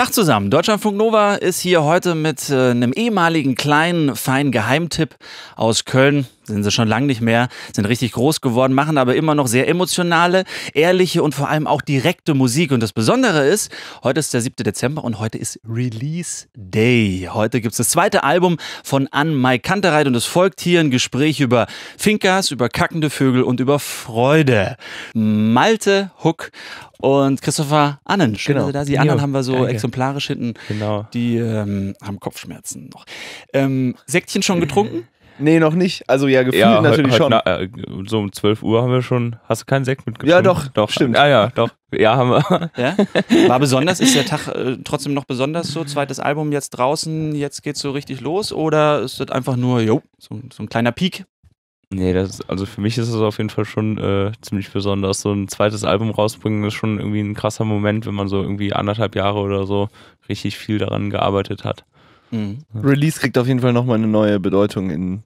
Tag zusammen. Deutschlandfunk Nova ist hier heute mit äh, einem ehemaligen kleinen, feinen Geheimtipp aus Köln sind sie schon lange nicht mehr, sind richtig groß geworden, machen aber immer noch sehr emotionale, ehrliche und vor allem auch direkte Musik. Und das Besondere ist, heute ist der 7. Dezember und heute ist Release Day. Heute gibt es das zweite Album von Ann Mai Kantereit und es folgt hier ein Gespräch über Finkers, über kackende Vögel und über Freude. Malte Huck und Christopher Annen. Schön, genau. dass da Die anderen haben wir so danke. exemplarisch hinten. Genau. Die ähm, haben Kopfschmerzen noch. Ähm, Säckchen schon getrunken? Nee, noch nicht. Also ja, gefühlt ja, natürlich schon. Na, äh, so um 12 Uhr haben wir schon. Hast du keinen Sekt mitgenommen? Ja, doch, doch. Stimmt. Ah ja, doch. Ja, haben wir. Ja? War besonders? Ist der Tag äh, trotzdem noch besonders so? Zweites Album jetzt draußen, jetzt geht's so richtig los? Oder ist das einfach nur, jo, so, so ein kleiner Peak? Nee, das ist, also für mich ist es auf jeden Fall schon äh, ziemlich besonders. So ein zweites Album rausbringen ist schon irgendwie ein krasser Moment, wenn man so irgendwie anderthalb Jahre oder so richtig viel daran gearbeitet hat. Mhm. Release kriegt auf jeden Fall nochmal eine neue Bedeutung in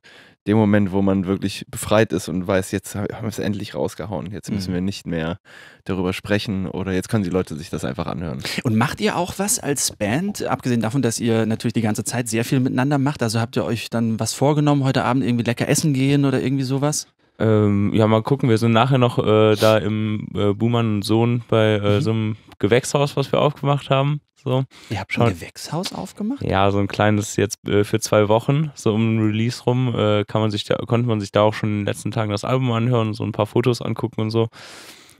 dem Moment, wo man wirklich befreit ist und weiß, jetzt haben wir es endlich rausgehauen. Jetzt müssen mhm. wir nicht mehr darüber sprechen oder jetzt können die Leute sich das einfach anhören. Und macht ihr auch was als Band, abgesehen davon, dass ihr natürlich die ganze Zeit sehr viel miteinander macht? Also habt ihr euch dann was vorgenommen, heute Abend irgendwie lecker essen gehen oder irgendwie sowas? Ähm, ja, mal gucken. Wir sind nachher noch äh, da im äh, Buhmann und Sohn bei äh, mhm. so einem Gewächshaus, was wir aufgemacht haben. So. Ihr habt schon ein Gewächshaus aufgemacht? Ja, so ein kleines jetzt äh, für zwei Wochen, so um den Release rum, äh, kann man sich da, konnte man sich da auch schon in den letzten Tagen das Album anhören so ein paar Fotos angucken und so.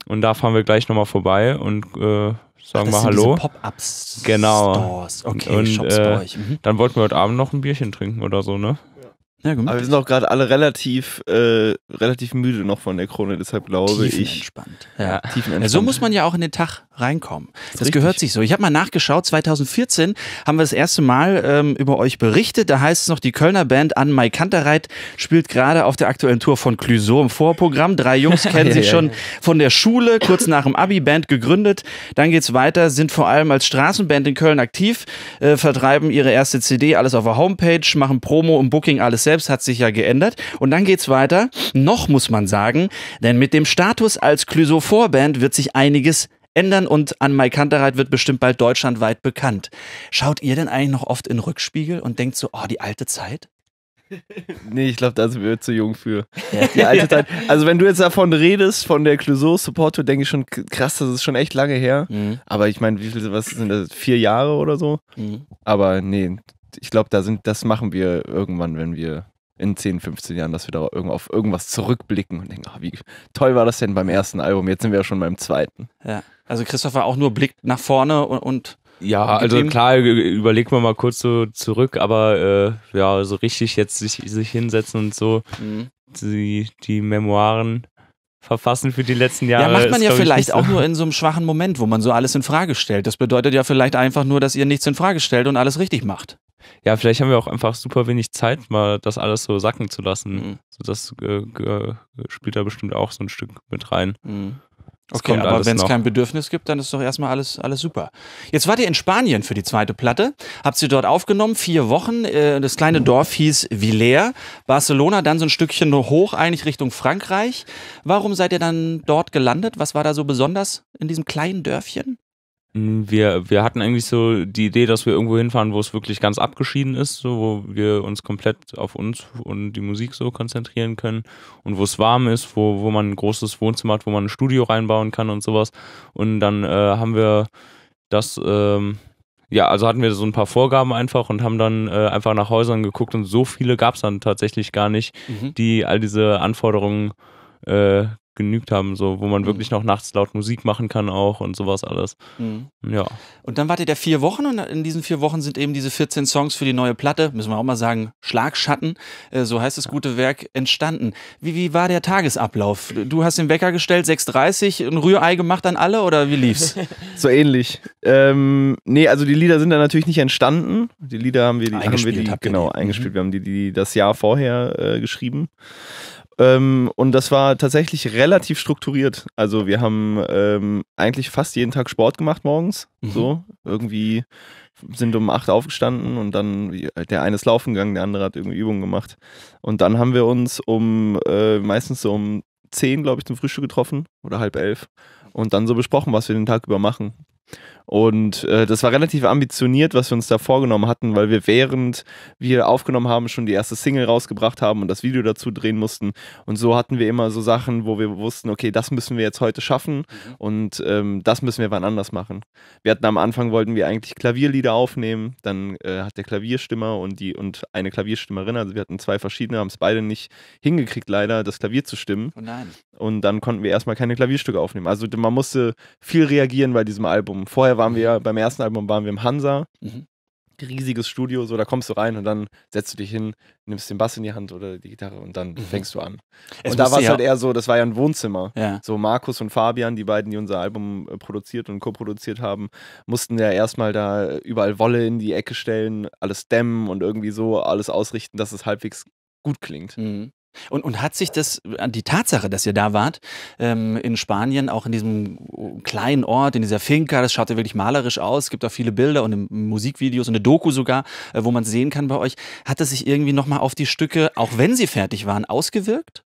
Und da fahren wir gleich nochmal vorbei und äh, sagen Ach, mal Hallo. Pop-ups. Genau. Stores. Okay, und, Shops äh, bei euch. Mhm. Dann wollten wir heute Abend noch ein Bierchen trinken oder so, ne? Ja, gemütlich. Aber wir sind auch gerade alle relativ, äh, relativ müde noch von der Krone, deshalb glaube ich. Entspannt. Ja. Tiefenentspannt. so muss man ja auch in den Tag reinkommen. Das, das gehört sich so. Ich habe mal nachgeschaut, 2014 haben wir das erste Mal ähm, über euch berichtet. Da heißt es noch, die Kölner Band an Mai Kantereit spielt gerade auf der aktuellen Tour von Clueso im Vorprogramm. Drei Jungs kennen sich schon von der Schule, kurz nach dem Abi, Band gegründet. Dann geht es weiter, sind vor allem als Straßenband in Köln aktiv, äh, vertreiben ihre erste CD, alles auf der Homepage, machen Promo und Booking alles selbst selbst hat sich ja geändert. Und dann geht's weiter. Noch muss man sagen, denn mit dem Status als Chlysophor-Band wird sich einiges ändern und an Mai Kantereit wird bestimmt bald deutschlandweit bekannt. Schaut ihr denn eigentlich noch oft in Rückspiegel und denkt so, oh, die alte Zeit? Nee, ich glaube, da sind wir zu jung für. Ja. Die alte Zeit. Also, wenn du jetzt davon redest, von der Clusot Support denke ich schon, krass, das ist schon echt lange her. Mhm. Aber ich meine, wie viel, was sind das? Vier Jahre oder so? Mhm. Aber nee, ich glaube, da sind, das machen wir irgendwann, wenn wir in 10, 15 Jahren, dass wir da auf irgendwas zurückblicken und denken, ach, wie toll war das denn beim ersten Album, jetzt sind wir ja schon beim zweiten. Ja, also Christopher auch nur blickt nach vorne und, und ja, also klar, überlegen wir mal kurz so zurück, aber äh, ja, so richtig jetzt sich, sich hinsetzen und so mhm. die, die Memoiren verfassen für die letzten Jahre. Ja, macht man ist, ja vielleicht auch nur in so einem schwachen Moment, wo man so alles in Frage stellt. Das bedeutet ja vielleicht einfach nur, dass ihr nichts in Frage stellt und alles richtig macht. Ja, vielleicht haben wir auch einfach super wenig Zeit, mal das alles so sacken zu lassen. Mhm. das äh, spielt da bestimmt auch so ein Stück mit rein. Mhm. Okay, aber wenn es kein Bedürfnis gibt, dann ist doch erstmal alles, alles super. Jetzt wart ihr in Spanien für die zweite Platte, habt sie dort aufgenommen, vier Wochen. Äh, das kleine Dorf hieß Villers, Barcelona, dann so ein Stückchen hoch, eigentlich Richtung Frankreich. Warum seid ihr dann dort gelandet? Was war da so besonders in diesem kleinen Dörfchen? Mm, wir, wir hatten eigentlich so die Idee, dass wir irgendwo hinfahren, wo es wirklich ganz abgeschieden ist, so, wo wir uns komplett auf uns und die Musik so konzentrieren können und wo es warm ist, wo, wo man ein großes Wohnzimmer hat, wo man ein Studio reinbauen kann und sowas. Und dann äh, haben wir das, ähm, ja, also hatten wir so ein paar Vorgaben einfach und haben dann äh, einfach nach Häusern geguckt und so viele gab es dann tatsächlich gar nicht, mhm. die all diese Anforderungen äh, genügt haben, so wo man mhm. wirklich noch nachts laut Musik machen kann auch und sowas alles. Mhm. Ja. Und dann wartet ihr vier Wochen und in diesen vier Wochen sind eben diese 14 Songs für die neue Platte, müssen wir auch mal sagen, Schlagschatten, äh, so heißt das gute Werk, entstanden. Wie, wie war der Tagesablauf? Du hast den Wecker gestellt, 6.30 ein Rührei gemacht an alle oder wie lief's? so ähnlich. Ähm, nee, also die Lieder sind dann natürlich nicht entstanden. Die Lieder haben wir die, haben wir die genau die. eingespielt. Mhm. Wir haben die, die das Jahr vorher äh, geschrieben. Ähm, und das war tatsächlich relativ strukturiert. Also wir haben ähm, eigentlich fast jeden Tag Sport gemacht morgens. Mhm. So irgendwie sind um acht aufgestanden und dann der eine ist laufen gegangen, der andere hat irgendwie Übungen gemacht. Und dann haben wir uns um äh, meistens so um zehn, glaube ich, zum Frühstück getroffen oder halb elf und dann so besprochen, was wir den Tag über machen. Und äh, das war relativ ambitioniert, was wir uns da vorgenommen hatten, weil wir während wir aufgenommen haben, schon die erste Single rausgebracht haben und das Video dazu drehen mussten. Und so hatten wir immer so Sachen, wo wir wussten, okay, das müssen wir jetzt heute schaffen mhm. und ähm, das müssen wir wann anders machen. Wir hatten am Anfang wollten wir eigentlich Klavierlieder aufnehmen, dann äh, hat der Klavierstimmer und die und eine Klavierstimmerin, also wir hatten zwei verschiedene, haben es beide nicht hingekriegt, leider das Klavier zu stimmen. Oh nein. Und dann konnten wir erstmal keine Klavierstücke aufnehmen. Also man musste viel reagieren bei diesem Album. Vorher Mal waren wir beim ersten Album waren wir im Hansa. Mhm. Riesiges Studio, so da kommst du rein und dann setzt du dich hin, nimmst den Bass in die Hand oder die Gitarre und dann mhm. fängst du an. Es und da war es ja halt eher so, das war ja ein Wohnzimmer. Ja. So Markus und Fabian, die beiden, die unser Album äh, produziert und co-produziert haben, mussten ja erstmal da überall Wolle in die Ecke stellen, alles dämmen und irgendwie so alles ausrichten, dass es halbwegs gut klingt. Mhm. Und, und hat sich das, äh, die Tatsache, dass ihr da wart, ähm, in Spanien, auch in diesem kleinen Ort, in dieser Finca, das schaut ja wirklich malerisch aus, es gibt auch viele Bilder und ähm, Musikvideos und eine Doku sogar, äh, wo man sehen kann bei euch, hat das sich irgendwie nochmal auf die Stücke, auch wenn sie fertig waren, ausgewirkt?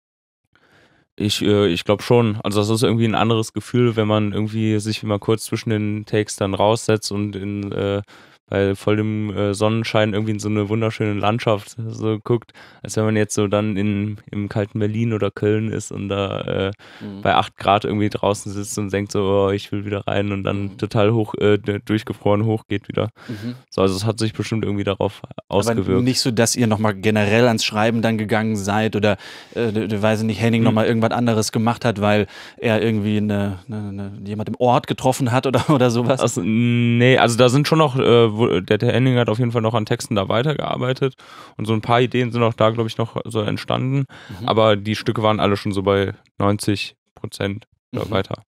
Ich, äh, ich glaube schon. Also das ist irgendwie ein anderes Gefühl, wenn man irgendwie sich mal kurz zwischen den Takes dann raussetzt und in... Äh bei voll dem äh, Sonnenschein irgendwie in so eine wunderschöne Landschaft so guckt, als wenn man jetzt so dann in, im kalten Berlin oder Köln ist und da äh, mhm. bei 8 Grad irgendwie draußen sitzt und denkt so, oh, ich will wieder rein und dann mhm. total hoch, äh, durchgefroren hochgeht wieder. Mhm. So, also es hat sich bestimmt irgendwie darauf ausgewirkt. Aber nicht so, dass ihr nochmal generell ans Schreiben dann gegangen seid oder, äh, weiß ich nicht, Henning mhm. nochmal irgendwas anderes gemacht hat, weil er irgendwie eine, eine, eine, jemand im Ort getroffen hat oder, oder sowas? Also, nee, also da sind schon noch äh, der, der Henning hat auf jeden Fall noch an Texten da weitergearbeitet und so ein paar Ideen sind auch da, glaube ich, noch so entstanden. Mhm. Aber die Stücke waren alle schon so bei 90 Prozent oder mhm. weiter.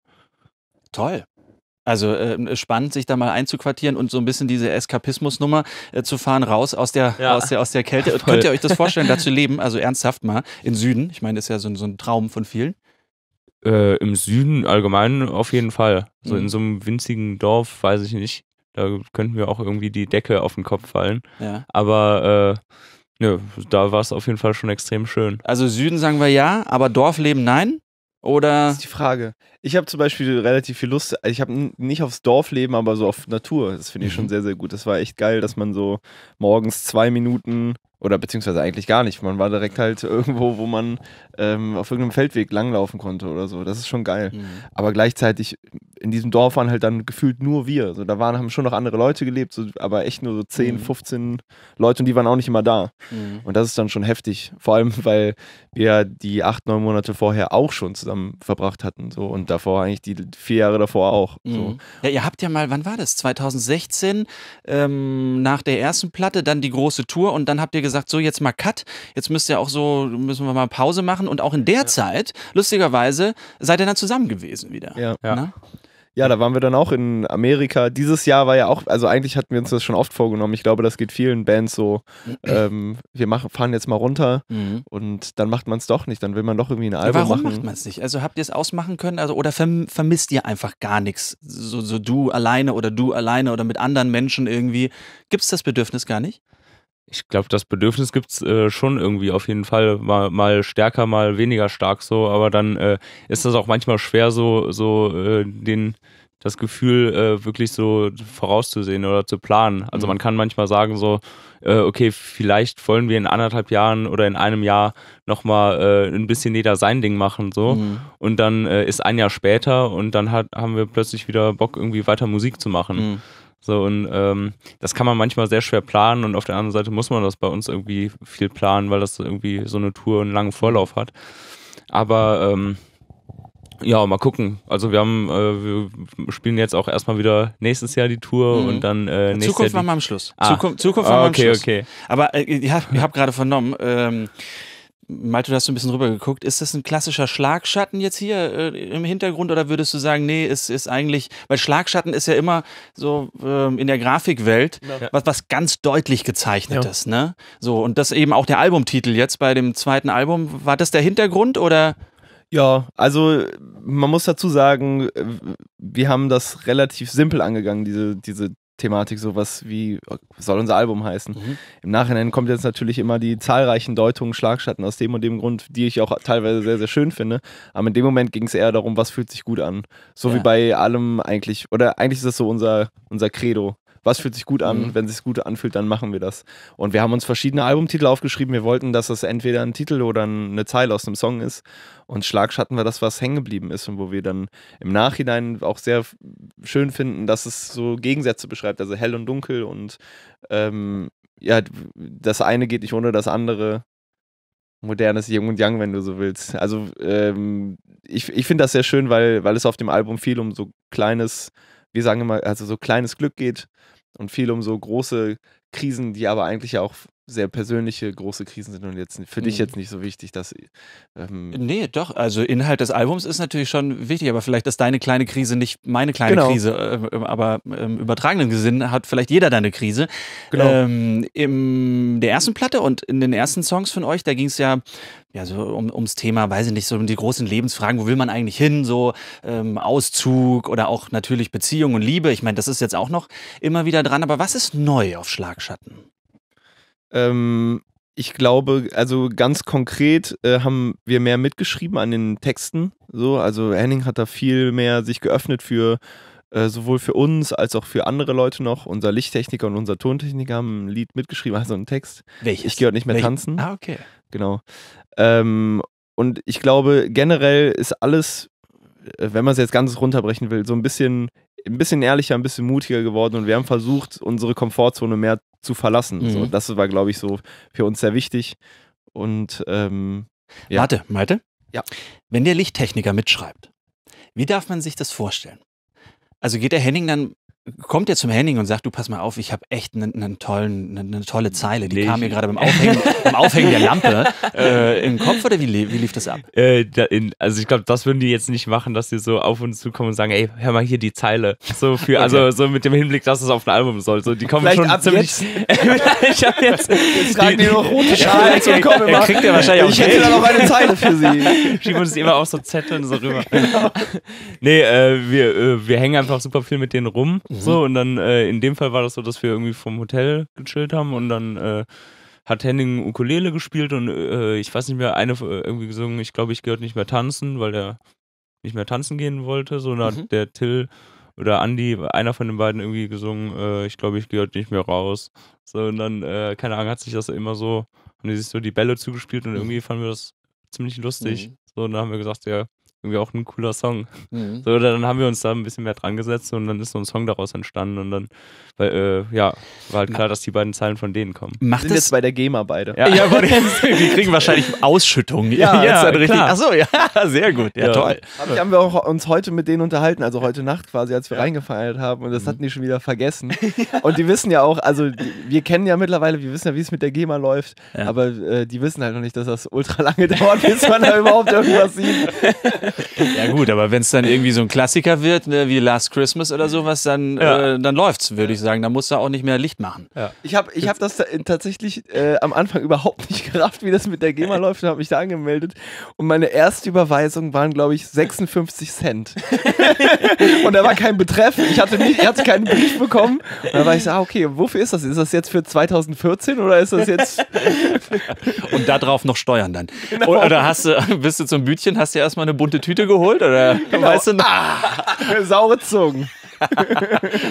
Toll. Also äh, spannend, sich da mal einzuquartieren und so ein bisschen diese Eskapismusnummer äh, zu fahren, raus aus der, ja. aus der, aus der Kälte. Voll. Könnt ihr euch das vorstellen, da zu leben? Also ernsthaft mal, im Süden. Ich meine, das ist ja so, so ein Traum von vielen. Äh, Im Süden allgemein auf jeden Fall. So mhm. in so einem winzigen Dorf, weiß ich nicht. Da könnten wir auch irgendwie die Decke auf den Kopf fallen. Ja. Aber äh, nö, da war es auf jeden Fall schon extrem schön. Also Süden sagen wir ja, aber Dorfleben nein? Oder? Das ist die Frage. Ich habe zum Beispiel relativ viel Lust, ich habe nicht aufs Dorfleben, aber so auf Natur. Das finde ich schon mhm. sehr, sehr gut. Das war echt geil, dass man so morgens zwei Minuten oder beziehungsweise eigentlich gar nicht. Man war direkt halt irgendwo, wo man ähm, auf irgendeinem Feldweg langlaufen konnte oder so. Das ist schon geil. Mhm. Aber gleichzeitig in diesem Dorf waren halt dann gefühlt nur wir. So, da waren, haben schon noch andere Leute gelebt, so, aber echt nur so 10, mhm. 15 Leute und die waren auch nicht immer da. Mhm. Und das ist dann schon heftig. Vor allem, weil wir die acht, neun Monate vorher auch schon zusammen verbracht hatten. So, und davor eigentlich die vier Jahre davor auch. Mhm. So. Ja, ihr habt ja mal, wann war das? 2016, ähm, nach der ersten Platte, dann die große Tour und dann habt ihr gesagt, so jetzt mal Cut, jetzt müsst ihr auch so, müssen wir mal Pause machen. Und auch in der ja. Zeit, lustigerweise, seid ihr dann zusammen gewesen wieder. Ja. ja. Ja, da waren wir dann auch in Amerika. Dieses Jahr war ja auch, also eigentlich hatten wir uns das schon oft vorgenommen. Ich glaube, das geht vielen Bands so. Ähm, wir machen, fahren jetzt mal runter mhm. und dann macht man es doch nicht. Dann will man doch irgendwie ein Album Warum machen. Warum macht man es nicht? Also habt ihr es ausmachen können? Also, oder verm vermisst ihr einfach gar nichts? So, so, du alleine oder du alleine oder mit anderen Menschen irgendwie. Gibt es das Bedürfnis gar nicht? ich glaube, das Bedürfnis gibt es äh, schon irgendwie auf jeden Fall mal, mal, stärker, mal weniger stark so, aber dann äh, ist das auch manchmal schwer, so, so äh, den, das Gefühl äh, wirklich so vorauszusehen oder zu planen. Also mhm. man kann manchmal sagen so, äh, okay, vielleicht wollen wir in anderthalb Jahren oder in einem Jahr nochmal äh, ein bisschen jeder sein Ding machen so mhm. und dann äh, ist ein Jahr später und dann hat, haben wir plötzlich wieder Bock irgendwie weiter Musik zu machen. Mhm. So, und ähm, das kann man manchmal sehr schwer planen und auf der anderen Seite muss man das bei uns irgendwie viel planen, weil das irgendwie so eine Tour einen langen Vorlauf hat. Aber ähm, ja, mal gucken. Also wir haben, äh, wir spielen jetzt auch erstmal wieder nächstes Jahr die Tour mhm. und dann äh, nächstes Zukunft Jahr. Zukunft machen wir am Schluss. Ah. Zukunft, Zukunft ah, okay, am Schluss. Okay, okay. Aber äh, ich habe hab gerade vernommen, ähm, Malte, du hast so ein bisschen rüber geguckt. Ist das ein klassischer Schlagschatten jetzt hier äh, im Hintergrund oder würdest du sagen, nee, es ist eigentlich, weil Schlagschatten ist ja immer so ähm, in der Grafikwelt ja. was, was ganz deutlich gezeichnetes, ja. ne? So, und das eben auch der Albumtitel jetzt bei dem zweiten Album. War das der Hintergrund oder? Ja, also man muss dazu sagen, äh, wir haben das relativ simpel angegangen, diese, diese Thematik, sowas wie, soll unser Album heißen? Mhm. Im Nachhinein kommt jetzt natürlich immer die zahlreichen Deutungen, Schlagschatten aus dem und dem Grund, die ich auch teilweise sehr, sehr schön finde. Aber in dem Moment ging es eher darum, was fühlt sich gut an. So ja. wie bei allem eigentlich, oder eigentlich ist das so unser, unser Credo was fühlt sich gut an? Mhm. Wenn es sich gut anfühlt, dann machen wir das. Und wir haben uns verschiedene Albumtitel aufgeschrieben. Wir wollten, dass das entweder ein Titel oder eine Zeile aus einem Song ist. Und Schlagschatten war das, was hängen geblieben ist und wo wir dann im Nachhinein auch sehr schön finden, dass es so Gegensätze beschreibt, also hell und dunkel und ähm, ja, das eine geht nicht ohne das andere modernes Yin und Young, wenn du so willst. Also ähm, ich, ich finde das sehr schön, weil, weil es auf dem Album viel um so kleines, wir sagen immer, also so kleines Glück geht, und viel um so große Krisen, die aber eigentlich auch sehr persönliche große Krisen sind und jetzt für dich mhm. jetzt nicht so wichtig, dass. Ähm nee, doch. Also Inhalt des Albums ist natürlich schon wichtig, aber vielleicht ist deine kleine Krise nicht meine kleine genau. Krise. Äh, aber im ähm, übertragenen Sinn hat vielleicht jeder deine Krise. Genau. Ähm, in der ersten Platte und in den ersten Songs von euch, da ging es ja ja, so um, ums Thema, weiß ich nicht, so um die großen Lebensfragen, wo will man eigentlich hin, so ähm, Auszug oder auch natürlich Beziehung und Liebe. Ich meine, das ist jetzt auch noch immer wieder dran, aber was ist neu auf Schlagschatten? Ähm, ich glaube, also ganz konkret äh, haben wir mehr mitgeschrieben an den Texten. So, also Henning hat da viel mehr sich geöffnet für äh, sowohl für uns als auch für andere Leute noch. Unser Lichttechniker und unser Tontechniker haben ein Lied mitgeschrieben, also einen Text. Welches? Ich gehe nicht mehr Welches? tanzen. Ah, okay. Genau. Ähm, und ich glaube, generell ist alles, äh, wenn man es jetzt ganz runterbrechen will, so ein bisschen ein bisschen ehrlicher, ein bisschen mutiger geworden und wir haben versucht, unsere Komfortzone mehr zu verlassen. Mhm. So, das war, glaube ich, so für uns sehr wichtig. Und ähm, ja. Warte, Malte? Ja. Wenn der Lichttechniker mitschreibt, wie darf man sich das vorstellen? Also geht der Henning dann kommt er zum Henning und sagt, du pass mal auf, ich habe echt einen ne tollen, eine ne tolle hm, Zeile, die nee, kam mir gerade beim Aufhängen, beim Aufhängen der Lampe äh, im Kopf oder wie, wie lief das ab? Äh, da in, also ich glaube, das würden die jetzt nicht machen, dass sie so auf uns zukommen und sagen, ey, hör mal hier die Zeile. So für, okay. also so mit dem Hinblick, dass es auf ein Album soll. So, die kommen Vielleicht schon ab ziemlich. ich habe jetzt. jetzt tragen die, die noch rote Schale ja, zum Kommen. Er kriegt er wahrscheinlich ich auch Ich hätte da noch eine Zeile für sie. Schieben uns immer auch so Zetteln so rüber. Genau. Nee, äh, wir, äh, wir hängen einfach super viel mit denen rum. So, mhm. und dann äh, in dem Fall war das so, dass wir irgendwie vom Hotel gechillt haben und dann äh, hat Henning Ukulele gespielt und äh, ich weiß nicht mehr, eine äh, irgendwie gesungen, ich glaube, ich gehört nicht mehr tanzen, weil der nicht mehr tanzen gehen wollte, So, und dann mhm. der Till oder Andy, einer von den beiden irgendwie gesungen, äh, ich glaube, ich gehe nicht mehr raus. So, und dann, äh, keine Ahnung, hat sich das immer so, haben die sich so die Bälle zugespielt und mhm. irgendwie fanden wir das ziemlich lustig. Mhm. So, und dann haben wir gesagt, ja, irgendwie auch ein cooler Song. Mhm. So, dann haben wir uns da ein bisschen mehr dran gesetzt und dann ist so ein Song daraus entstanden und dann, weil, äh, ja, war halt klar, dass die beiden Zeilen von denen kommen. Macht Sind das jetzt bei der GEMA beide. Ja, ja die kriegen wahrscheinlich Ausschüttungen. Ja, ja dann richtig. Achso, ja, sehr gut. Ja, ja. toll. Hab, haben wir auch uns heute mit denen unterhalten, also heute Nacht quasi, als wir ja. reingefeiert haben und das mhm. hatten die schon wieder vergessen. und die wissen ja auch, also die, wir kennen ja mittlerweile, wir wissen ja, wie es mit der GEMA läuft, aber äh, die wissen halt noch nicht, dass das ultra lange dauert, bis man da überhaupt irgendwas sieht ja gut, aber wenn es dann irgendwie so ein Klassiker wird, ne, wie Last Christmas oder sowas, dann, ja. äh, dann läuft's, würde ich sagen. Da musst du auch nicht mehr Licht machen. Ja. Ich habe ich hab das äh, tatsächlich äh, am Anfang überhaupt nicht gerafft, wie das mit der GEMA läuft und habe mich da angemeldet. Und meine erste Überweisung waren, glaube ich, 56 Cent. und da war kein Betreff. Ich hatte, nicht, ich hatte keinen Brief bekommen. Und da war ich so, ah, okay, wofür ist das? Ist das jetzt für 2014 oder ist das jetzt... und darauf noch Steuern dann. Genau. Oder hast du, bist du zum Bütchen, hast du erstmal eine bunte Tür Tüte geholt oder genau. weißt du noch? Ah, saure Zungen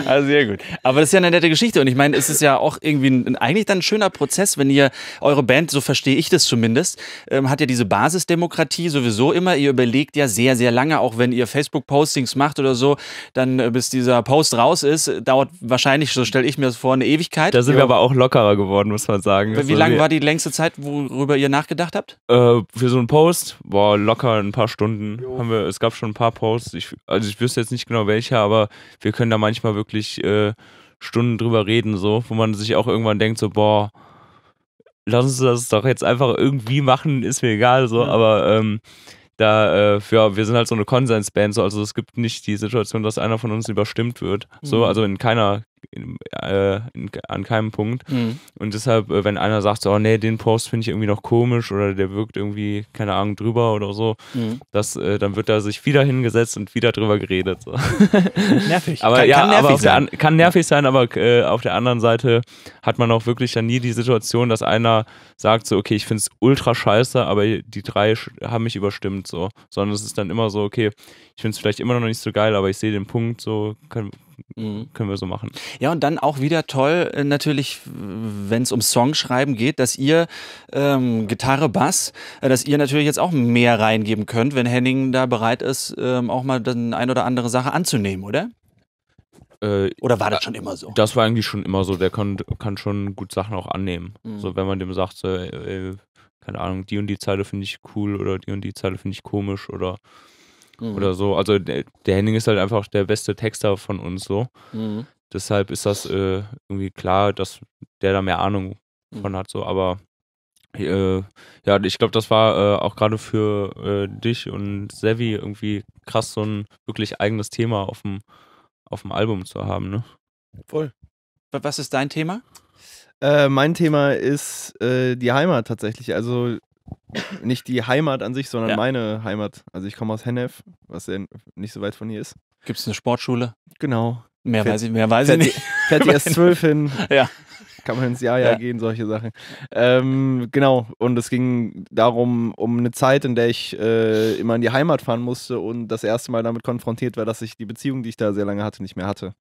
also sehr gut. Aber das ist ja eine nette Geschichte und ich meine, es ist ja auch irgendwie ein, eigentlich dann ein schöner Prozess, wenn ihr eure Band, so verstehe ich das zumindest, ähm, hat ja diese Basisdemokratie sowieso immer. Ihr überlegt ja sehr, sehr lange, auch wenn ihr Facebook-Postings macht oder so, dann äh, bis dieser Post raus ist, dauert wahrscheinlich, so stelle ich mir das vor, eine Ewigkeit. Da sind ja. wir aber auch lockerer geworden, muss man sagen. Wie, wie lange war die längste Zeit, worüber ihr nachgedacht habt? Äh, für so einen Post, boah, locker ein paar Stunden. Haben wir, es gab schon ein paar Posts. Ich, also ich wüsste jetzt nicht genau welcher, aber wir können da manchmal wirklich äh, Stunden drüber reden, so, wo man sich auch irgendwann denkt, so, boah, lass uns das doch jetzt einfach irgendwie machen, ist mir egal, so, ja. aber ähm, da, äh, ja, wir sind halt so eine Konsensband, so, also es gibt nicht die Situation, dass einer von uns überstimmt wird, mhm. so, also in keiner, in, äh, in, an keinem Punkt. Mhm. Und deshalb, äh, wenn einer sagt, so, oh nee, den Post finde ich irgendwie noch komisch oder der wirkt irgendwie, keine Ahnung, drüber oder so, mhm. das, äh, dann wird da sich wieder hingesetzt und wieder drüber geredet. So. Nervig. aber kann, ja, kann nervig aber sein. Der, kann nervig sein, aber äh, auf der anderen Seite hat man auch wirklich dann nie die Situation, dass einer sagt, so, okay, ich finde es ultra scheiße, aber die drei haben mich überstimmt, so. Sondern es ist dann immer so, okay, ich finde es vielleicht immer noch nicht so geil, aber ich sehe den Punkt, so, können, mhm. können wir so machen. Ja, und dann auch wieder toll, äh, natürlich, wenn es um Songschreiben geht, dass ihr ähm, Gitarre, Bass, äh, dass ihr natürlich jetzt auch mehr reingeben könnt, wenn Henning da bereit ist, ähm, auch mal dann ein oder andere Sache anzunehmen, oder? Äh, oder war das äh, schon immer so? Das war eigentlich schon immer so. Der kann, kann schon gut Sachen auch annehmen. Mhm. So, wenn man dem sagt, so, äh, keine Ahnung, die und die Zeile finde ich cool oder die und die Zeile finde ich komisch oder Mhm. oder so. Also der, der, Henning ist halt einfach der beste Texter von uns so. Mhm. Deshalb ist das äh, irgendwie klar, dass der da mehr Ahnung mhm. von hat, so, aber äh, ja, ich glaube, das war äh, auch gerade für äh, dich und Sevi irgendwie krass, so ein wirklich eigenes Thema auf dem, Album zu haben, ne? Voll. Was ist dein Thema? Äh, mein Thema ist äh, die Heimat tatsächlich. Also nicht die Heimat an sich, sondern ja. meine Heimat. Also ich komme aus Hennef, was nicht so weit von hier ist. Gibt es eine Sportschule? Genau, Mehr fährt, weiß ich, mehr weiß fährt ich nicht. fährt die S12 hin. Ja. Kann man ins Jahr ja, gehen, solche Sachen. Ähm, genau, und es ging darum, um eine Zeit, in der ich äh, immer in die Heimat fahren musste und das erste Mal damit konfrontiert war, dass ich die Beziehung, die ich da sehr lange hatte, nicht mehr hatte.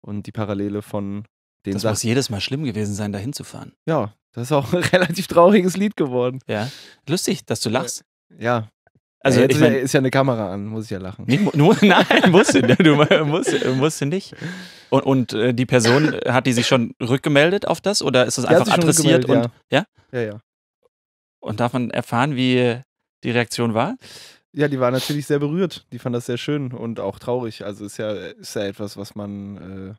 Und die Parallele von den Das Sachen. muss jedes Mal schlimm gewesen sein, da hinzufahren. Ja, das ist auch ein relativ trauriges Lied geworden. Ja. Lustig, dass du lachst. Ja, also ja, jetzt ich mein, ist ja eine Kamera an, muss ich ja lachen. Nee, nur, nein, musst du, du musst, musst du nicht. Und, und äh, die Person, äh, hat die sich schon rückgemeldet auf das oder ist das die einfach adressiert? Und, ja. ja. Ja, ja. Und darf man erfahren, wie die Reaktion war? Ja, die war natürlich sehr berührt. Die fand das sehr schön und auch traurig. Also ist ja, ist ja etwas, was man. Äh,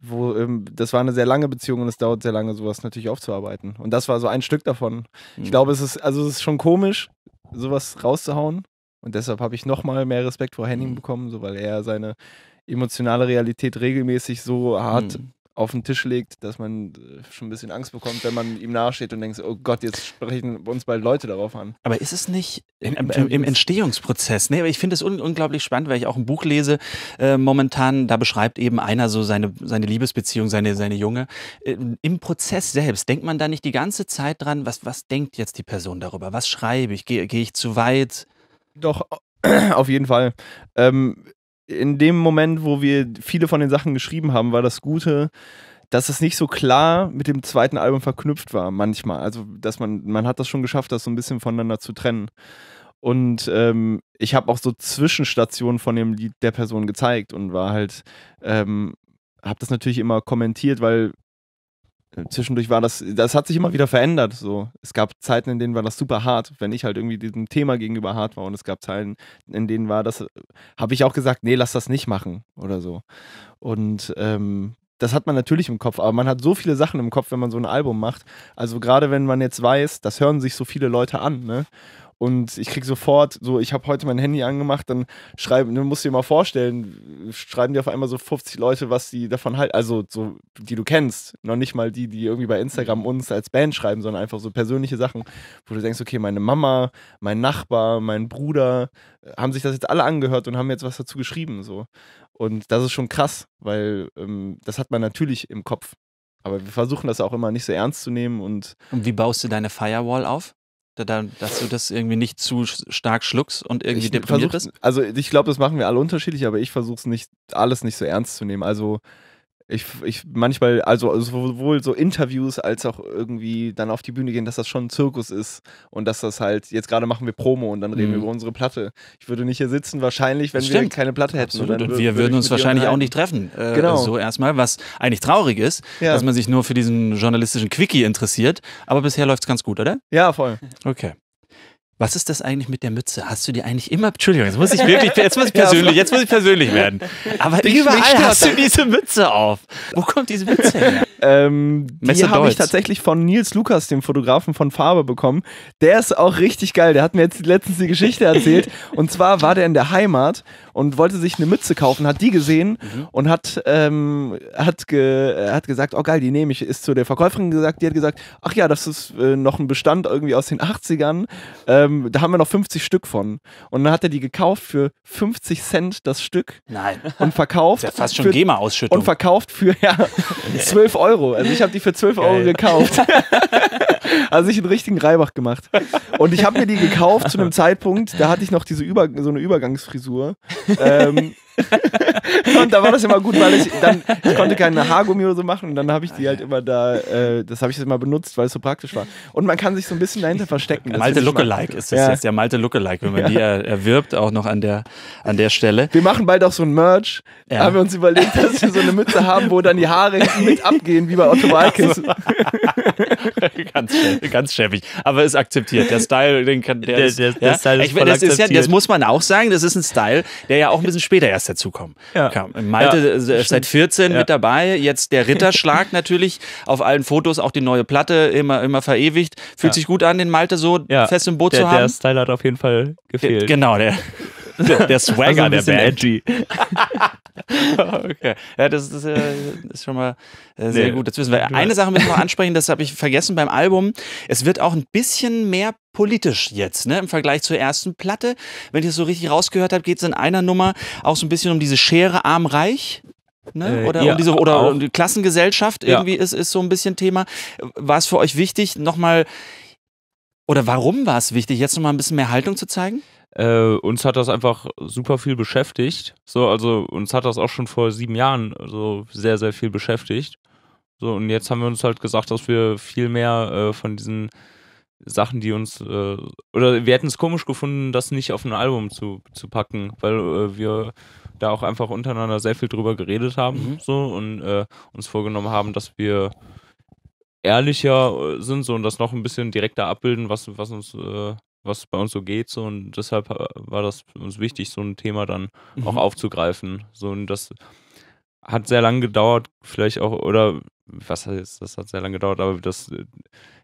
wo ähm, das war eine sehr lange Beziehung und es dauert sehr lange, sowas natürlich aufzuarbeiten. Und das war so ein Stück davon. Ich mhm. glaube, es ist, also es ist schon komisch, sowas rauszuhauen. Und deshalb habe ich nochmal mehr Respekt vor Henning mhm. bekommen, so weil er seine emotionale Realität regelmäßig so hart mhm auf den Tisch legt, dass man äh, schon ein bisschen Angst bekommt, wenn man ihm nahesteht und denkt, oh Gott, jetzt sprechen uns bald Leute darauf an. Aber ist es nicht im, im, im Entstehungsprozess? Nee, aber ich finde es un unglaublich spannend, weil ich auch ein Buch lese äh, momentan, da beschreibt eben einer so seine, seine Liebesbeziehung, seine, seine Junge. Äh, Im Prozess selbst, denkt man da nicht die ganze Zeit dran, was, was denkt jetzt die Person darüber? Was schreibe ich? Gehe geh ich zu weit? Doch, auf jeden Fall. Ähm, in dem Moment, wo wir viele von den Sachen geschrieben haben, war das Gute, dass es nicht so klar mit dem zweiten Album verknüpft war, manchmal. Also, dass man, man hat das schon geschafft, das so ein bisschen voneinander zu trennen. Und ähm, ich habe auch so Zwischenstationen von dem Lied der Person gezeigt und war halt, ähm, habe das natürlich immer kommentiert, weil zwischendurch war das, das hat sich immer wieder verändert. So. Es gab Zeiten, in denen war das super hart, wenn ich halt irgendwie diesem Thema gegenüber hart war. Und es gab Zeiten, in denen war das, habe ich auch gesagt, nee, lass das nicht machen oder so. Und ähm, das hat man natürlich im Kopf, aber man hat so viele Sachen im Kopf, wenn man so ein Album macht. Also gerade wenn man jetzt weiß, das hören sich so viele Leute an, ne? und ich krieg sofort so, ich habe heute mein Handy angemacht, dann schreiben, du musst dir mal vorstellen, schreiben dir auf einmal so 50 Leute, was die davon halten, also so, die du kennst, noch nicht mal die, die irgendwie bei Instagram mhm. uns als Band schreiben, sondern einfach so persönliche Sachen, wo du denkst, okay, meine Mama, mein Nachbar, mein Bruder, äh, haben sich das jetzt alle angehört und haben jetzt was dazu geschrieben, so. Und das ist schon krass, weil ähm, das hat man natürlich im Kopf. Aber wir versuchen das auch immer nicht so ernst zu nehmen und. Und wie baust du deine Firewall auf? dass du das irgendwie nicht zu stark schluckst und irgendwie ich deprimiert bist? Also ich glaube, das machen wir alle unterschiedlich, aber ich versuche es nicht, alles nicht so ernst zu nehmen. Also ich, ich manchmal, also sowohl so Interviews als auch irgendwie dann auf die Bühne gehen, dass das schon ein Zirkus ist und dass das halt, jetzt gerade machen wir Promo und dann reden mhm. wir über unsere Platte. Ich würde nicht hier sitzen, wahrscheinlich, wenn wir keine Platte hätten. Absolut. Und, wir würden uns wahrscheinlich auch nicht treffen. Äh, genau. So erstmal, was eigentlich traurig ist, ja. dass man sich nur für diesen journalistischen Quickie interessiert. Aber bisher läuft es ganz gut, oder? Ja, voll. Okay was ist das eigentlich mit der Mütze? Hast du die eigentlich immer? Entschuldigung, jetzt muss ich wirklich, jetzt muss ich persönlich, jetzt muss ich persönlich werden. Aber die überall hast du diese Mütze auf. Wo kommt diese Mütze her? Ähm, die habe ich tatsächlich von Nils Lukas, dem Fotografen von Farbe, bekommen. Der ist auch richtig geil. Der hat mir jetzt letztens die Geschichte erzählt. Und zwar war der in der Heimat und wollte sich eine Mütze kaufen, hat die gesehen mhm. und hat, ähm, hat, ge, äh, hat gesagt, oh geil, die nehme ich. Ist zu der Verkäuferin gesagt, die hat gesagt, ach ja, das ist äh, noch ein Bestand irgendwie aus den 80ern. Ähm, ähm, da haben wir noch 50 Stück von. Und dann hat er die gekauft für 50 Cent das Stück. Nein. Und verkauft. Das ist ja fast schon GEMA-Ausschüttung. Und verkauft für ja, 12 Euro. Also ich habe die für 12 Geil. Euro gekauft. Also ich einen richtigen Reibach gemacht. Und ich habe mir die gekauft zu einem Zeitpunkt, da hatte ich noch diese Über so eine Übergangsfrisur. Ähm, und da war das immer gut, weil ich dann ich konnte keine Haargummi oder so machen und dann habe ich die halt immer da, äh, das habe ich jetzt immer benutzt, weil es so praktisch war. Und man kann sich so ein bisschen dahinter verstecken. Das Malte Lookalike ist das ja. jetzt, ja Malte Lookalike, wenn man ja. die er, erwirbt, auch noch an der, an der Stelle. Wir machen bald auch so ein Merch. Ja. Haben wir uns überlegt, dass wir so eine Mütze haben, wo dann die Haare mit abgehen, wie bei Otto Walkes. Also. ganz, ganz schäbig. Aber ist akzeptiert. Der Style, den kann der. der, ist, der, der ja? Style ist ich, das, ist ja, das muss man auch sagen, das ist ein Style, der ja auch ein bisschen später erst dazu kam. Ja. Malte ja, äh, seit 14 mit dabei, jetzt der Ritterschlag natürlich auf allen Fotos, auch die neue Platte immer, immer verewigt. Fühlt sich gut an, den Malte so fest im Boot zu haben. Der Style hat auf jeden Fall gefehlt. Genau, der. Der, Swagger also der Band. Edgy. okay. Ja, das, das äh, ist schon mal äh, sehr nee. gut. Das wissen wir. Eine Sache müssen wir ansprechen, das habe ich vergessen beim Album. Es wird auch ein bisschen mehr politisch jetzt, ne, im Vergleich zur ersten Platte. Wenn ich das so richtig rausgehört habe, geht es in einer Nummer auch so ein bisschen um diese Schere arm-reich. Ne? Äh, oder, äh, ja, um diese, oder um die Klassengesellschaft irgendwie ja. ist, ist so ein bisschen Thema. War es für euch wichtig, nochmal, oder warum war es wichtig, jetzt nochmal ein bisschen mehr Haltung zu zeigen? Äh, uns hat das einfach super viel beschäftigt. So, also uns hat das auch schon vor sieben Jahren so sehr, sehr viel beschäftigt. So, und jetzt haben wir uns halt gesagt, dass wir viel mehr äh, von diesen Sachen, die uns, äh, oder wir hätten es komisch gefunden, das nicht auf ein Album zu, zu packen, weil äh, wir da auch einfach untereinander sehr viel drüber geredet haben mhm. so und äh, uns vorgenommen haben, dass wir ehrlicher äh, sind so und das noch ein bisschen direkter abbilden, was, was uns äh, was bei uns so geht. So, und deshalb äh, war das uns wichtig, so ein Thema dann mhm. auch aufzugreifen. So, und das hat sehr lange gedauert, vielleicht auch, oder was heißt, das hat sehr lange gedauert, aber das, äh,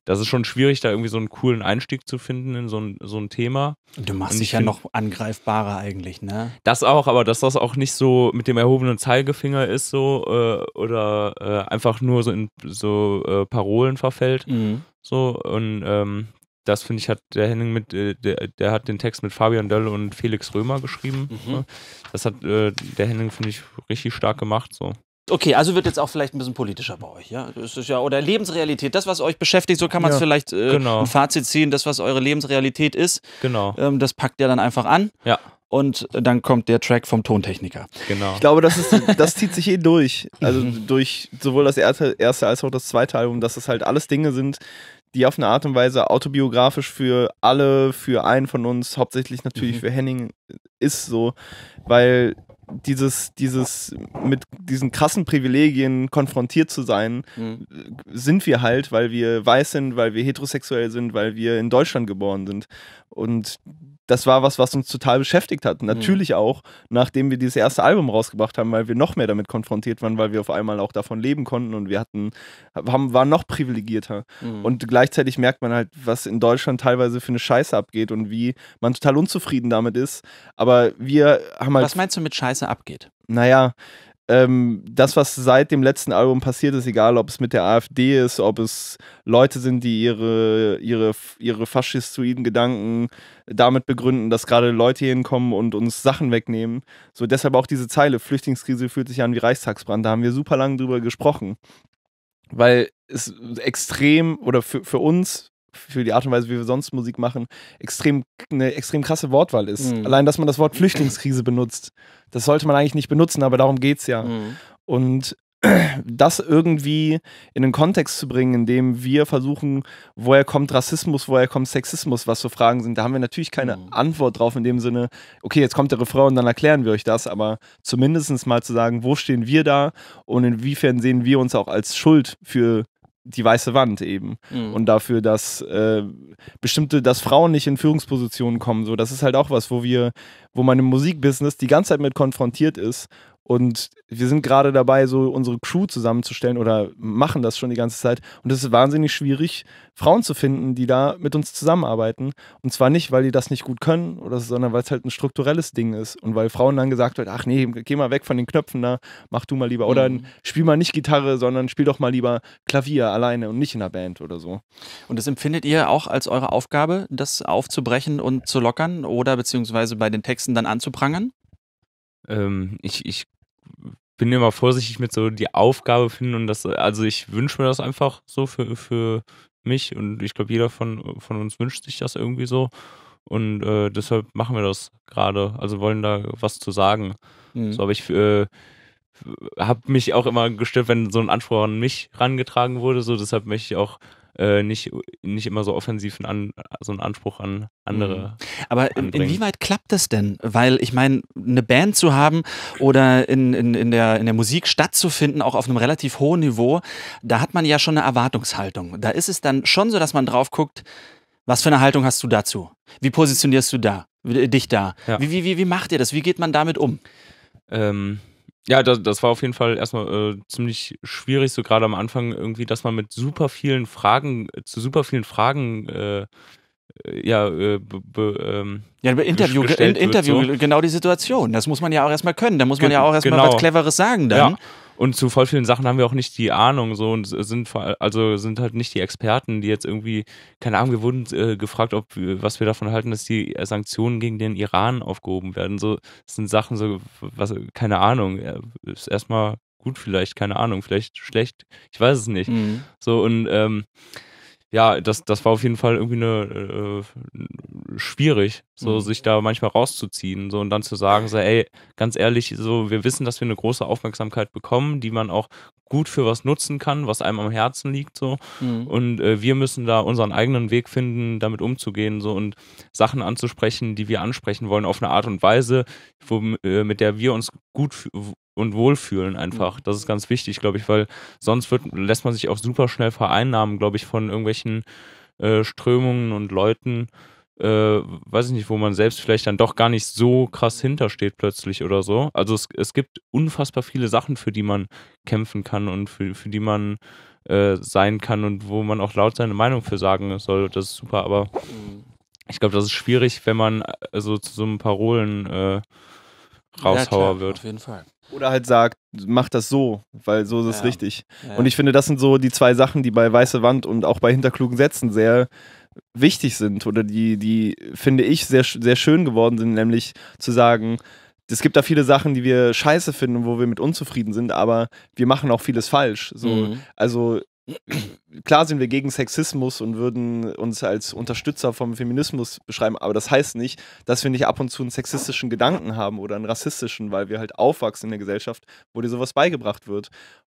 das ist schon schwierig, da irgendwie so einen coolen Einstieg zu finden in so ein, so ein Thema. Du machst dich ja find, noch angreifbarer eigentlich, ne? Das auch, aber dass das auch nicht so mit dem erhobenen Zeigefinger ist so äh, oder äh, einfach nur so in so äh, Parolen verfällt. Mhm. So und ähm, das finde ich, hat der Henning mit, äh, der, der hat den Text mit Fabian Döll und Felix Römer geschrieben. Mhm. Ne? Das hat äh, der Henning, finde ich, richtig stark gemacht. So. Okay, also wird jetzt auch vielleicht ein bisschen politischer bei euch, ja? Das ist ja oder Lebensrealität, das was euch beschäftigt, so kann man es ja, vielleicht äh, genau. ein Fazit ziehen, das was eure Lebensrealität ist. Genau. Ähm, das packt ihr dann einfach an. Ja. Und dann kommt der Track vom Tontechniker. Genau. Ich glaube, das, ist, das zieht sich eh durch. Also mhm. durch sowohl das erste als auch das zweite Album, dass das halt alles Dinge sind, die auf eine Art und Weise autobiografisch für alle, für einen von uns, hauptsächlich natürlich mhm. für Henning äh, ist so, weil dieses, dieses mit diesen krassen Privilegien konfrontiert zu sein, mhm. sind wir halt, weil wir weiß sind, weil wir heterosexuell sind, weil wir in Deutschland geboren sind. Und das war was, was uns total beschäftigt hat. Natürlich mhm. auch, nachdem wir dieses erste Album rausgebracht haben, weil wir noch mehr damit konfrontiert waren, weil wir auf einmal auch davon leben konnten und wir hatten, haben, waren noch privilegierter. Mhm. Und gleichzeitig merkt man halt, was in Deutschland teilweise für eine Scheiße abgeht und wie man total unzufrieden damit ist. Aber wir haben halt. Was meinst du mit Scheiße? Scheiße abgeht? Naja, ähm, das, was seit dem letzten Album passiert ist, egal ob es mit der AfD ist, ob es Leute sind, die ihre, ihre, ihre faschistoiden Gedanken damit begründen, dass gerade Leute hinkommen und uns Sachen wegnehmen. So deshalb auch diese Zeile, Flüchtlingskrise fühlt sich an wie Reichstagsbrand, da haben wir super lange drüber gesprochen. Weil es extrem oder für, für uns, für die Art und Weise, wie wir sonst Musik machen, extrem, eine extrem krasse Wortwahl ist. Mhm. Allein, dass man das Wort Flüchtlingskrise benutzt, das sollte man eigentlich nicht benutzen, aber darum geht es ja. Mhm. Und das irgendwie in den Kontext zu bringen, in dem wir versuchen, woher kommt Rassismus, woher kommt Sexismus, was so Fragen sind. Da haben wir natürlich keine mhm. Antwort drauf in dem Sinne, okay, jetzt kommt der Refrain und dann erklären wir euch das, aber zumindest mal zu sagen, wo stehen wir da und inwiefern sehen wir uns auch als Schuld für die weiße Wand eben mhm. und dafür, dass äh, bestimmte, dass Frauen nicht in Führungspositionen kommen. So, das ist halt auch was, wo wir, wo man im Musikbusiness die ganze Zeit mit konfrontiert ist und wir sind gerade dabei, so unsere Crew zusammenzustellen oder machen das schon die ganze Zeit. Und es ist wahnsinnig schwierig, Frauen zu finden, die da mit uns zusammenarbeiten. Und zwar nicht, weil die das nicht gut können, oder, sondern weil es halt ein strukturelles Ding ist. Und weil Frauen dann gesagt wird, ach nee, geh mal weg von den Knöpfen da, mach du mal lieber. Oder mhm. spiel mal nicht Gitarre, sondern spiel doch mal lieber Klavier alleine und nicht in einer Band oder so. Und das empfindet ihr auch als eure Aufgabe, das aufzubrechen und zu lockern oder beziehungsweise bei den Texten dann anzuprangern? ähm, ich, ich bin immer vorsichtig mit so die Aufgabe finden und das, also ich wünsche mir das einfach so für, für mich und ich glaube, jeder von, von uns wünscht sich das irgendwie so. Und äh, deshalb machen wir das gerade, also wollen da was zu sagen. Mhm. So, aber ich äh, habe mich auch immer gestört, wenn so ein Anspruch an mich rangetragen wurde. So, deshalb möchte ich auch äh, nicht, nicht immer so offensiv einen so einen Anspruch an andere. Mhm. Aber in, inwieweit klappt das denn? Weil ich meine, eine Band zu haben oder in, in, in, der, in der Musik stattzufinden, auch auf einem relativ hohen Niveau, da hat man ja schon eine Erwartungshaltung. Da ist es dann schon so, dass man drauf guckt, was für eine Haltung hast du dazu? Wie positionierst du da, dich da? Ja. wie, wie, wie macht ihr das? Wie geht man damit um? Ähm, ja, das, das war auf jeden Fall erstmal äh, ziemlich schwierig, so gerade am Anfang irgendwie, dass man mit super vielen Fragen, äh, zu super vielen Fragen äh, äh ja, äh, be, ähm, ja, Interview, in, Interview wird, so. genau die Situation. Das muss man ja auch erstmal können. Da muss man Ge ja auch erstmal genau. was Cleveres sagen dann. Ja. Und zu voll vielen Sachen haben wir auch nicht die Ahnung so und sind also sind halt nicht die Experten, die jetzt irgendwie, keine Ahnung, wir wurden äh, gefragt, ob was wir davon halten, dass die Sanktionen gegen den Iran aufgehoben werden. So, das sind Sachen so, was, keine Ahnung, ist erstmal gut vielleicht, keine Ahnung, vielleicht schlecht, ich weiß es nicht. Mhm. So und ähm, ja, das, das war auf jeden Fall irgendwie eine, äh, schwierig, so mhm. sich da manchmal rauszuziehen so, und dann zu sagen, so, ey, ganz ehrlich, so, wir wissen, dass wir eine große Aufmerksamkeit bekommen, die man auch gut für was nutzen kann, was einem am Herzen liegt, so. Mhm. Und äh, wir müssen da unseren eigenen Weg finden, damit umzugehen, so und Sachen anzusprechen, die wir ansprechen wollen, auf eine Art und Weise, wo, äh, mit der wir uns gut und Wohlfühlen mhm. einfach. Das ist ganz wichtig, glaube ich, weil sonst wird, lässt man sich auch super schnell vereinnahmen, glaube ich, von irgendwelchen äh, Strömungen und Leuten, äh, weiß ich nicht, wo man selbst vielleicht dann doch gar nicht so krass hintersteht plötzlich oder so. Also es, es gibt unfassbar viele Sachen, für die man kämpfen kann und für, für die man äh, sein kann und wo man auch laut seine Meinung für sagen soll. Das ist super, aber mhm. ich glaube, das ist schwierig, wenn man äh, so also zu so einem Parolen äh, Raushauer ja, wird. Auf jeden Fall. Oder halt sagt, mach das so, weil so ist es ja. richtig. Ja, und ich finde, das sind so die zwei Sachen, die bei Weiße Wand und auch bei hinterklugen Sätzen sehr wichtig sind oder die, die finde ich, sehr, sehr schön geworden sind, nämlich zu sagen, es gibt da viele Sachen, die wir scheiße finden, wo wir mit unzufrieden sind, aber wir machen auch vieles falsch. So, mhm. Also klar sind wir gegen Sexismus und würden uns als Unterstützer vom Feminismus beschreiben, aber das heißt nicht, dass wir nicht ab und zu einen sexistischen Gedanken haben oder einen rassistischen, weil wir halt aufwachsen in der Gesellschaft, wo dir sowas beigebracht wird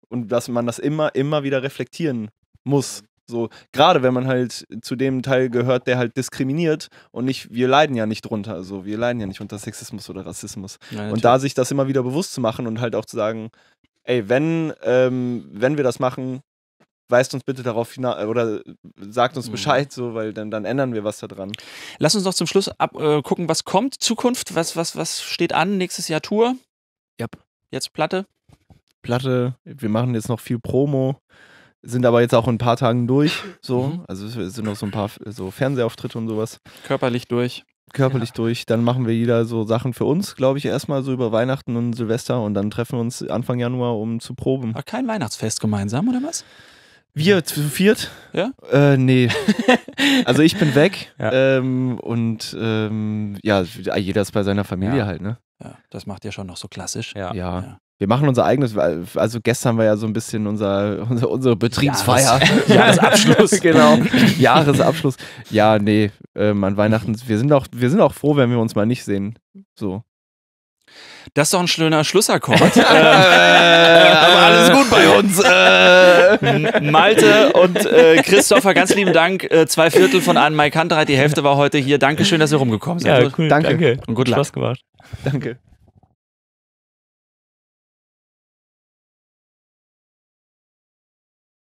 und dass man das immer, immer wieder reflektieren muss. So, gerade wenn man halt zu dem Teil gehört, der halt diskriminiert und nicht, wir leiden ja nicht drunter, also wir leiden ja nicht unter Sexismus oder Rassismus. Ja, und da sich das immer wieder bewusst zu machen und halt auch zu sagen, ey, wenn, ähm, wenn wir das machen, weist uns bitte darauf hinaus äh, oder sagt uns mhm. Bescheid, so, weil dann, dann ändern wir was da dran. Lass uns noch zum Schluss ab, äh, gucken, was kommt, Zukunft, was, was, was steht an, nächstes Jahr Tour. Yep. Jetzt Platte. Platte, wir machen jetzt noch viel Promo, sind aber jetzt auch in ein paar Tagen durch, so. Mhm. Also es sind noch so ein paar so Fernsehauftritte und sowas. Körperlich durch. Körperlich ja. durch, dann machen wir jeder so Sachen für uns, glaube ich, erstmal so über Weihnachten und Silvester und dann treffen wir uns Anfang Januar, um zu proben. Aber kein Weihnachtsfest gemeinsam, oder was? Wir zu viert? Ja? Äh, nee. also ich bin weg ja. ähm, und ähm, ja, jeder ist bei seiner Familie ja. halt, ne? Ja, das macht ihr schon noch so klassisch. ja. ja. Wir machen unser eigenes, also gestern war ja so ein bisschen unser, unser unsere Betriebsfeier. Jahres, Jahresabschluss. genau. Jahresabschluss. Ja, nee, ähm, an Weihnachten, wir sind auch, wir sind auch froh, wenn wir uns mal nicht sehen. So. Das ist doch ein schöner Schlussakkord. äh, aber alles gut bei uns. Äh. Malte und äh, Christopher, ganz lieben Dank. Äh, zwei Viertel von einem Maikantreit, die Hälfte war heute hier. Dankeschön, dass ihr rumgekommen seid. Ja, cool. Danke. Danke. Und gut Spaß gemacht. Danke.